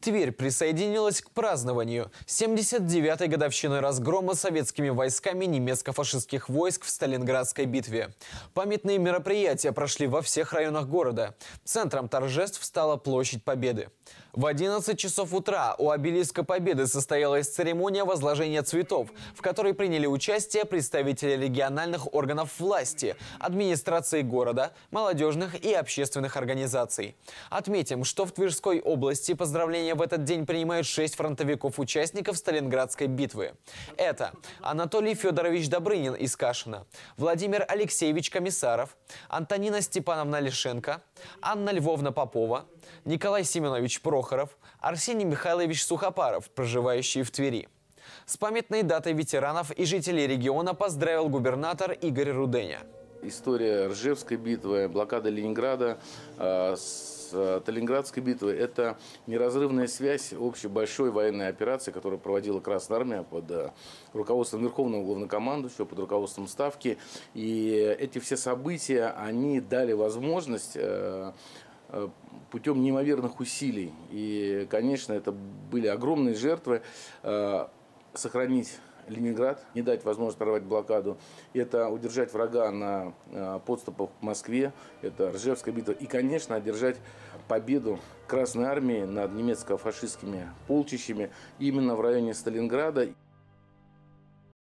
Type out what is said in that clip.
Тверь присоединилась к празднованию 79-й годовщины разгрома советскими войсками немецко-фашистских войск в Сталинградской битве. Памятные мероприятия прошли во всех районах города. Центром торжеств стала Площадь Победы. В 11 часов утра у обелиска Победы состоялась церемония возложения цветов, в которой приняли участие представители региональных органов власти, администрации города, молодежных и общественных организаций. Отметим, что в Тверской области поздравления в этот день принимают 6 фронтовиков-участников Сталинградской битвы. Это Анатолий Федорович Добрынин из Кашина, Владимир Алексеевич Комиссаров, Антонина Степановна Лишенко, Анна Львовна Попова, Николай Семенович Прохоров, Прохоров, Арсений Михайлович Сухопаров, проживающий в Твери. С памятной датой ветеранов и жителей региона поздравил губернатор Игорь Руденя. История Ржевской битвы, блокада Ленинграда, э, с э, Талинградской битвы – это неразрывная связь общей большой военной операции, которую проводила Красная Армия под э, руководством Верховного Главнокомандующего, под руководством Ставки. И эти все события, они дали возможность э, Э, путем неимоверных усилий. И, конечно, это были огромные жертвы. Э, сохранить Ленинград, не дать возможность прорвать блокаду. Это удержать врага на э, подступах к Москве, это Ржевская битва. И, конечно, одержать победу Красной Армии над немецко-фашистскими полчищами именно в районе Сталинграда.